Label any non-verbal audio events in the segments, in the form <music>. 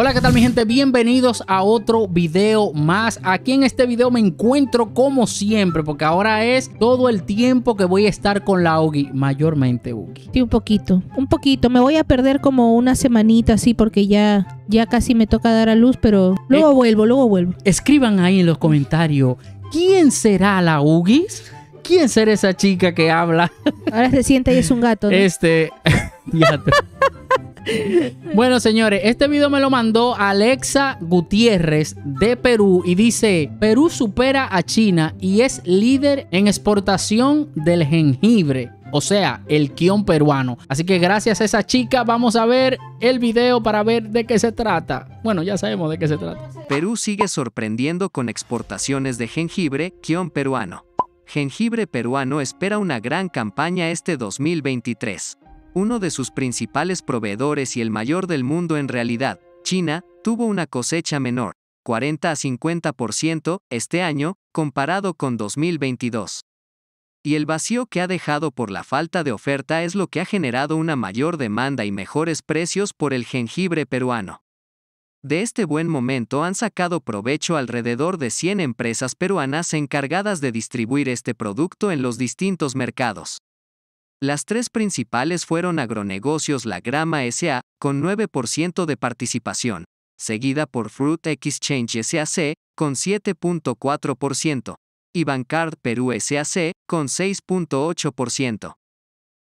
Hola, ¿qué tal mi gente? Bienvenidos a otro video más. Aquí en este video me encuentro como siempre, porque ahora es todo el tiempo que voy a estar con la Ugi, mayormente Ugi. Sí, un poquito, un poquito. Me voy a perder como una semanita así, porque ya, ya casi me toca dar a luz, pero luego eh, vuelvo, luego vuelvo. Escriban ahí en los comentarios, ¿quién será la Ugis? ¿Quién será esa chica que habla? Ahora se siente y es un gato. Este... <laughs> <laughs> Bueno, señores, este video me lo mandó Alexa Gutiérrez de Perú y dice, Perú supera a China y es líder en exportación del jengibre. O sea, el guión peruano. Así que gracias a esa chica vamos a ver el video para ver de qué se trata. Bueno, ya sabemos de qué se trata. Perú sigue sorprendiendo con exportaciones de jengibre, guión peruano. Jengibre peruano espera una gran campaña este 2023 uno de sus principales proveedores y el mayor del mundo en realidad, China, tuvo una cosecha menor, 40 a 50% este año, comparado con 2022. Y el vacío que ha dejado por la falta de oferta es lo que ha generado una mayor demanda y mejores precios por el jengibre peruano. De este buen momento han sacado provecho alrededor de 100 empresas peruanas encargadas de distribuir este producto en los distintos mercados. Las tres principales fueron Agronegocios La Grama SA, con 9% de participación, seguida por Fruit Exchange SAC, con 7.4%, y Bancard Perú SAC, con 6.8%.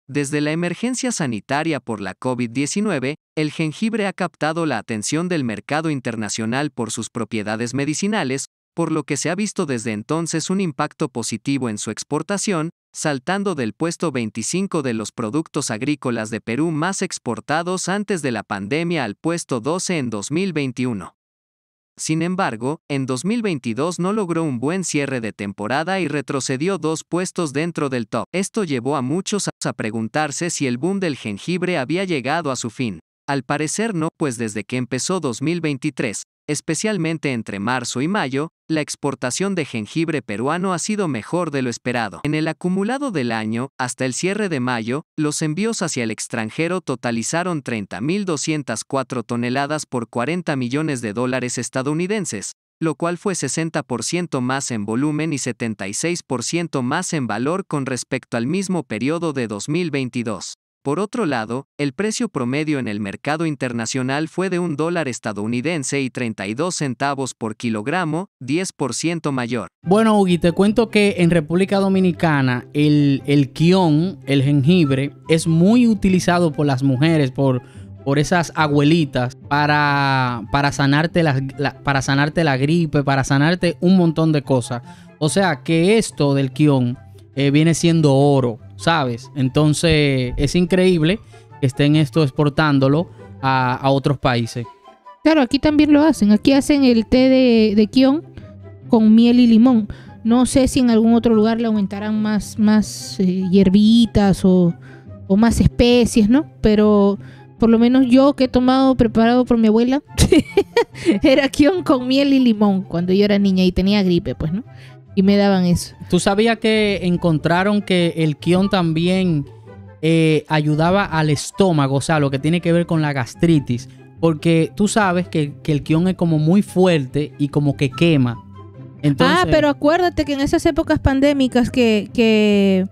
Desde la emergencia sanitaria por la COVID-19, el jengibre ha captado la atención del mercado internacional por sus propiedades medicinales, por lo que se ha visto desde entonces un impacto positivo en su exportación, saltando del puesto 25 de los productos agrícolas de Perú más exportados antes de la pandemia al puesto 12 en 2021. Sin embargo, en 2022 no logró un buen cierre de temporada y retrocedió dos puestos dentro del top. Esto llevó a muchos a preguntarse si el boom del jengibre había llegado a su fin. Al parecer no, pues desde que empezó 2023, especialmente entre marzo y mayo, la exportación de jengibre peruano ha sido mejor de lo esperado. En el acumulado del año, hasta el cierre de mayo, los envíos hacia el extranjero totalizaron 30.204 toneladas por 40 millones de dólares estadounidenses, lo cual fue 60% más en volumen y 76% más en valor con respecto al mismo periodo de 2022. Por otro lado, el precio promedio en el mercado internacional fue de un dólar estadounidense y 32 centavos por kilogramo, 10% mayor. Bueno, Ugi, te cuento que en República Dominicana el, el el jengibre, es muy utilizado por las mujeres, por, por esas abuelitas, para, para, sanarte la, para sanarte la gripe, para sanarte un montón de cosas. O sea que esto del quión eh, viene siendo oro ¿sabes? Entonces es increíble que estén esto exportándolo a, otros países. Claro, aquí también lo hacen. Aquí hacen el té de, de kion con miel y limón. No sé si en algún otro lugar le aumentarán más, más eh, hierbitas o, o más especies, ¿no? Pero por lo menos yo que he tomado preparado por mi abuela, <laughs> era kion con miel y limón cuando yo era niña y tenía gripe, pues, ¿no? y me daban eso. ¿Tú sabías que encontraron que el quión también eh, ayudaba al estómago, o sea, lo que tiene que ver con la gastritis? Porque tú sabes que, el quión es como muy fuerte y como que quema. Ah, pero acuérdate que en esas épocas pandémicas que,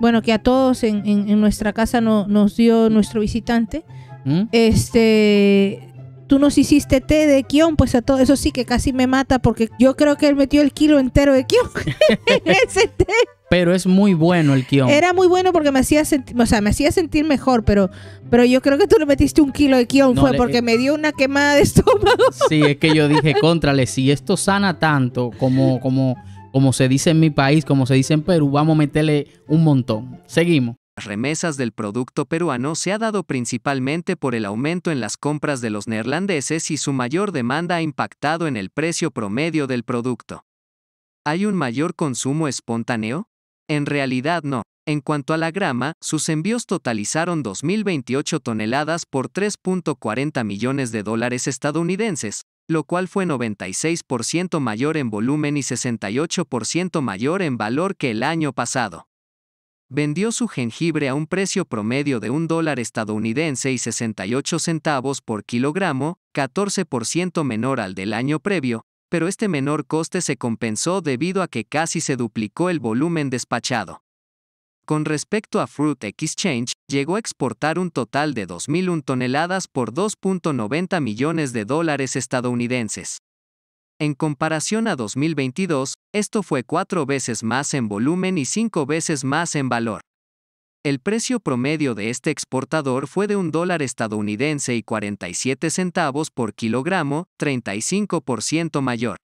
bueno, que a todos en, nuestra casa nos dio nuestro visitante, ¿Mm? este tú nos hiciste té de Kion, pues a todo eso sí que casi me mata porque yo creo que él metió el kilo entero de Kion <laughs> ese té. Pero es muy bueno el Kion. Era muy bueno porque me hacía, o sea, me hacía sentir mejor, pero, pero yo creo que tú le metiste un kilo de Kion, fue porque eh, me dio una quemada de estómago. <laughs> Sí, es que yo dije, contrale, si esto sana tanto como, como, como se dice en mi país, como se dice en Perú, vamos a meterle un montón. Seguimos remesas del producto peruano se ha dado principalmente por el aumento en las compras de los neerlandeses y su mayor demanda ha impactado en el precio promedio del producto. ¿Hay un mayor consumo espontáneo? En realidad no. En cuanto a la grama, sus envíos totalizaron 2.028 toneladas por 3.40 millones de dólares estadounidenses, lo cual fue 96% mayor en volumen y 68% mayor en valor que el año pasado vendió su jengibre a un precio promedio de un dólar estadounidense y 68 centavos por kilogramo, 14% menor al del año previo, pero este menor coste se compensó debido a que casi se duplicó el volumen despachado. Con respecto a Fruit Exchange, llegó a exportar un total de 2.001 toneladas por 2.90 millones de dólares estadounidenses. En comparación a 2022, esto fue cuatro veces más en volumen y cinco veces más en valor. El precio promedio de este exportador fue de un dólar estadounidense y 47 centavos por kilogramo, 35% mayor.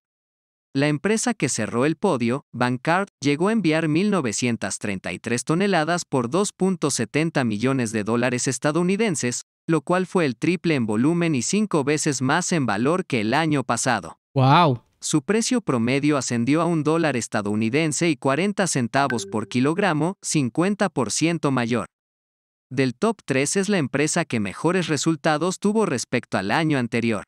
La empresa que cerró el podio, Bancard, llegó a enviar 1.933 toneladas por 2.70 millones de dólares estadounidenses, lo cual fue el triple en volumen y cinco veces más en valor que el año pasado. ¡Wow! Su precio promedio ascendió a un dólar estadounidense y 40 centavos por kilogramo, 50% mayor. Del top 3 es la empresa que mejores resultados tuvo respecto al año anterior.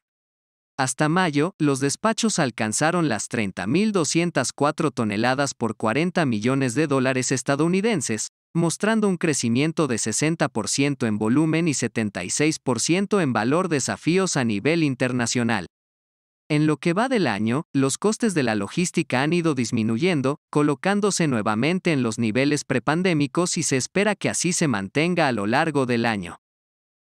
Hasta mayo, los despachos alcanzaron las 30.204 toneladas por 40 millones de dólares estadounidenses, mostrando un crecimiento de 60% en volumen y 76% en valor desafíos a nivel internacional. En lo que va del año, los costes de la logística han ido disminuyendo, colocándose nuevamente en los niveles prepandémicos y se espera que así se mantenga a lo largo del año.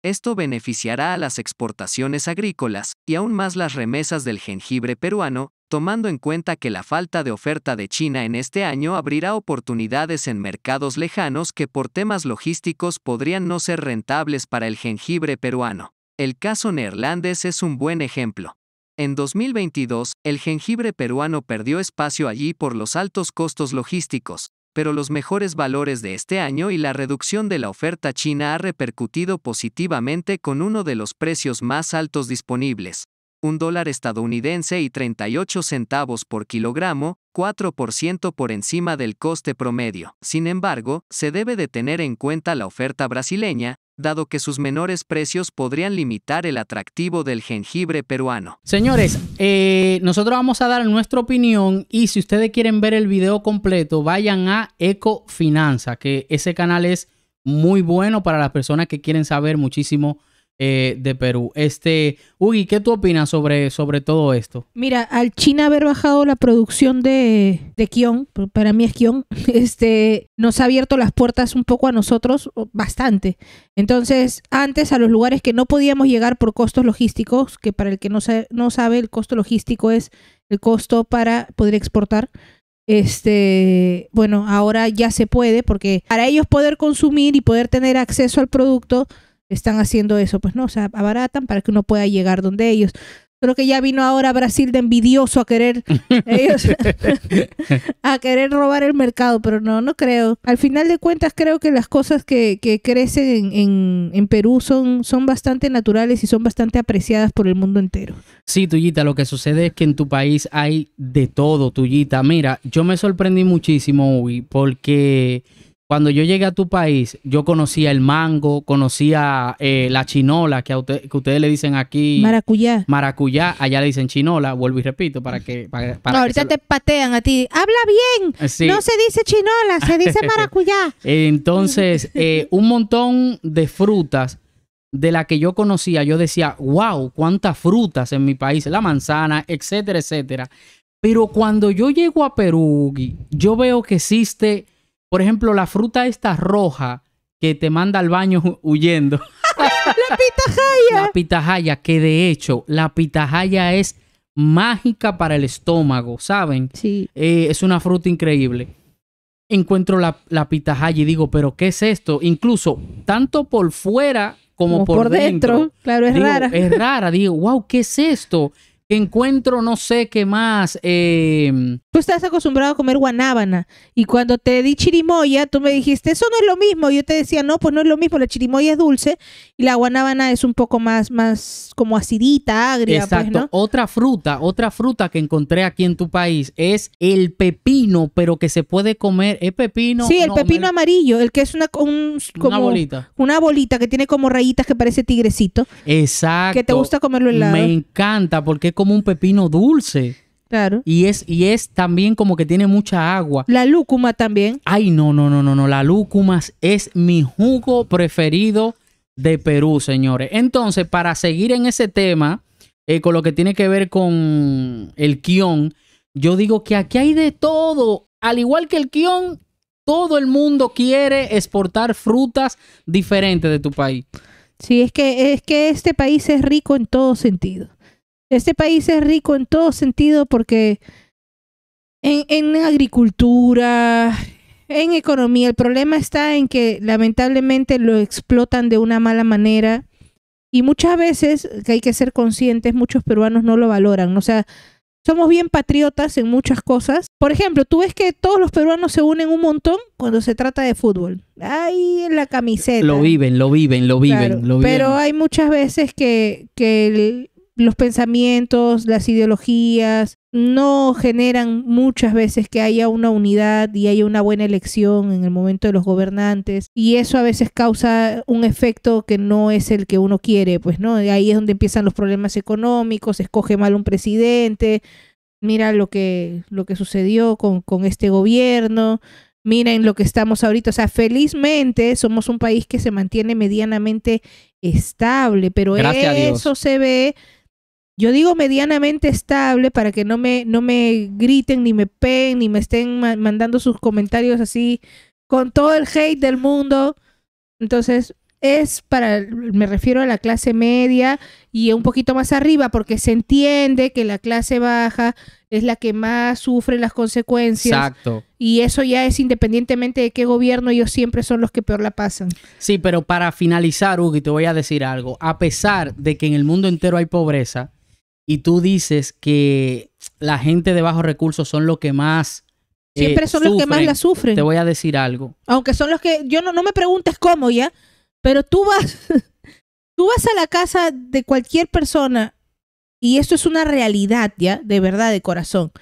Esto beneficiará a las exportaciones agrícolas, y aún más las remesas del jengibre peruano, tomando en cuenta que la falta de oferta de China en este año abrirá oportunidades en mercados lejanos que por temas logísticos podrían no ser rentables para el jengibre peruano. El caso neerlandés es un buen ejemplo. En 2022, el jengibre peruano perdió espacio allí por los altos costos logísticos, pero los mejores valores de este año y la reducción de la oferta china ha repercutido positivamente con uno de los precios más altos disponibles un dólar estadounidense y 38 centavos por kilogramo, 4% por encima del coste promedio. Sin embargo, se debe de tener en cuenta la oferta brasileña, dado que sus menores precios podrían limitar el atractivo del jengibre peruano. Señores, eh, nosotros vamos a dar nuestra opinión y si ustedes quieren ver el video completo, vayan a Ecofinanza, que ese canal es muy bueno para las personas que quieren saber muchísimo eh, de Perú. Este, Ugi, ¿qué tú opinas sobre, sobre todo esto? Mira, al China haber bajado la producción de, de Kion, para mí es Kion, <laughs> este, nos ha abierto las puertas un poco a nosotros, bastante. Entonces, antes a los lugares que no podíamos llegar por costos logísticos, que para el que no, sabe, no sabe, el costo logístico es el costo para poder exportar. Este, bueno, ahora ya se puede, porque para ellos poder consumir y poder tener acceso al producto, están haciendo eso, pues no, o sea, abaratan para que uno pueda llegar donde ellos. Creo que ya vino ahora Brasil de envidioso a querer <laughs> <laughs> a querer robar el mercado, pero no, no creo. Al final de cuentas creo que las cosas que, crecen en, Perú son, son bastante naturales y son bastante apreciadas por el mundo entero. Sí, Tuyita, lo que sucede es que en tu país hay de todo, Tuyita. Mira, yo me sorprendí muchísimo, Uy, porque cuando yo llegué a tu país, yo conocía el mango, conocía eh, la chinola, que, ustedes le dicen aquí. Maracuyá. Maracuyá, allá le dicen chinola, vuelvo y repito, para que. no, ahorita te patean a ti. Habla bien. Eh, no se dice chinola, se dice <laughs> maracuyá. Entonces, <laughs> eh, un montón de frutas de las que yo conocía, yo decía, wow, cuántas frutas en mi país, la manzana, etcétera, etcétera. Pero cuando yo llego a Perú, yo veo que existe por ejemplo, la fruta esta roja que te manda al baño <laughs> huyendo. la pitahaya. La pitahaya, que de hecho, la pitahaya es mágica para el estómago, ¿saben? Sí. Eh, es una fruta increíble. Encuentro la, pitahaya y digo, ¿pero qué es esto? Incluso, tanto por fuera como, por, dentro. Claro, es rara. Es rara. Digo, wow, ¿qué es esto? encuentro no sé qué más. Eh... Tú estás acostumbrado a comer guanábana y cuando te di chirimoya, tú me dijiste, eso no es lo mismo. yo te decía, no, pues no es lo mismo, la chirimoya es dulce y la guanábana es un poco más, más como acidita, agria. Pues, Exacto. Otra fruta, otra fruta que encontré aquí en tu país es el pepino, pero que se puede comer, ¿es pepino? Sí, el pepino amarillo, el que es una, un, bolita. Una bolita que tiene como rayitas que parece tigrecito. Exacto. Que te gusta comerlo helado. Me encanta porque como un pepino dulce. Claro. Y es, y es también como que tiene mucha agua. La lúcuma también. Ay, no, no, no, no, no. La lúcuma es mi jugo preferido de Perú, señores. Entonces, para seguir en ese tema, eh, con lo que tiene que ver con el quion yo digo que aquí hay de todo. Al igual que el quion todo el mundo quiere exportar frutas diferentes de tu país. Sí, es que, es que este país es rico en todo sentido. Este país es rico en todo sentido porque en, agricultura, en economía, el problema está en que lamentablemente lo explotan de una mala manera y muchas veces, que hay que ser conscientes, muchos peruanos no lo valoran. O sea, somos bien patriotas en muchas cosas. Por ejemplo, tú ves que todos los peruanos se unen un montón cuando se trata de fútbol. Ahí en la camiseta. Lo viven, lo viven, lo viven, Pero hay muchas veces que, que el, los pensamientos, las ideologías, no generan muchas veces que haya una unidad y haya una buena elección en el momento de los gobernantes y eso a veces causa un efecto que no es el que uno quiere, pues no, ahí es donde empiezan los problemas económicos, escoge mal un presidente, mira lo que, lo que sucedió con, con este gobierno, miren lo que estamos ahorita. O sea, felizmente somos un país que se mantiene medianamente estable, pero eso se ve yo digo medianamente estable para que no me, no me griten, ni me peen ni me estén mandando sus comentarios así con todo el hate del mundo. Entonces, es para, me refiero a la clase media y un poquito más arriba, porque se entiende que la clase baja es la que más sufre las consecuencias. Exacto. Y eso ya es independientemente de qué gobierno, ellos siempre son los que peor la pasan. Sí, pero para finalizar, Ugi, te voy a decir algo. A pesar de que en el mundo entero hay pobreza, y tú dices que la gente de bajos recursos son los que más... Eh, Siempre son los que más la sufren. Te voy a decir algo. Aunque son los que, yo no, no me preguntes cómo ya, pero tú vas, <laughs> tú vas a la casa de cualquier persona y esto es una realidad ya, de verdad, de corazón.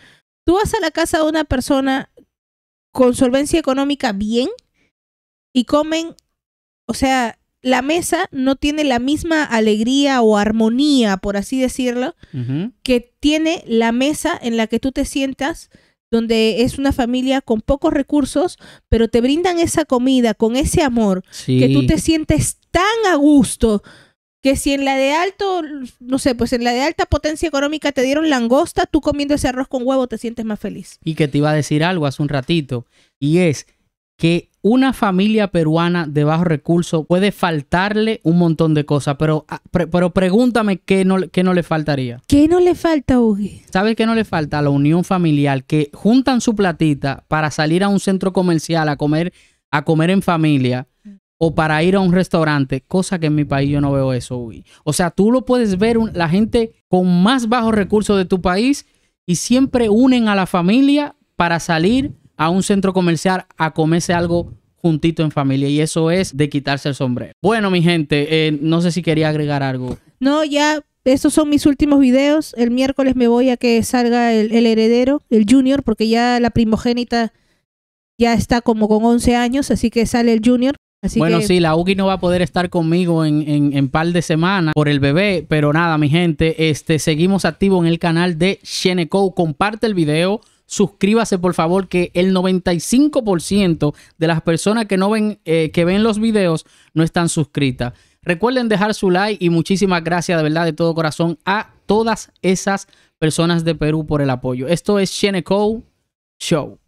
Tú vas a la casa de una persona con solvencia económica bien y comen, o sea, la mesa no tiene la misma alegría o armonía, por así decirlo, que tiene la mesa en la que tú te sientas donde es una familia con pocos recursos, pero te brindan esa comida con ese amor, que tú te sientes tan a gusto, que si en la de alto, no sé, pues en la de alta potencia económica te dieron langosta, tú comiendo ese arroz con huevo te sientes más feliz. Y que te iba a decir algo hace un ratito, y es que una familia peruana de bajos recursos puede faltarle un montón de cosas, pero, ah, pero pregúntame qué no, no le faltaría. ¿Qué no le falta, Ugi? ¿Sabes qué no le falta? la unión familiar, que juntan su platita para salir a un centro comercial a comer, a comer en familia o para ir a un restaurante, cosa que en mi país yo no veo eso, Uy. O sea, tú lo puedes ver, la gente con más bajos recursos de tu país y siempre unen a la familia para salir a un centro comercial a comerse algo juntito en familia y eso es de quitarse el sombrero. Bueno, mi gente, eh, no sé si quería agregar algo. No, ya estos son mis últimos videos. El miércoles me voy a que salga el, heredero, el junior, porque ya la primogénita ya está como con 11 años, así que sale el junior. Así bueno, sí, la Ugi no va a poder estar conmigo en, en, par de semanas por el bebé, pero nada, mi gente, este, seguimos activos en el canal de Sheneco. Comparte el video, suscríbase por favor, que el 95% de las personas que no ven, eh, que ven los videos no están suscritas. Recuerden dejar su like y muchísimas gracias de verdad de todo corazón a todas esas personas de Perú por el apoyo. Esto es Cheneco Show.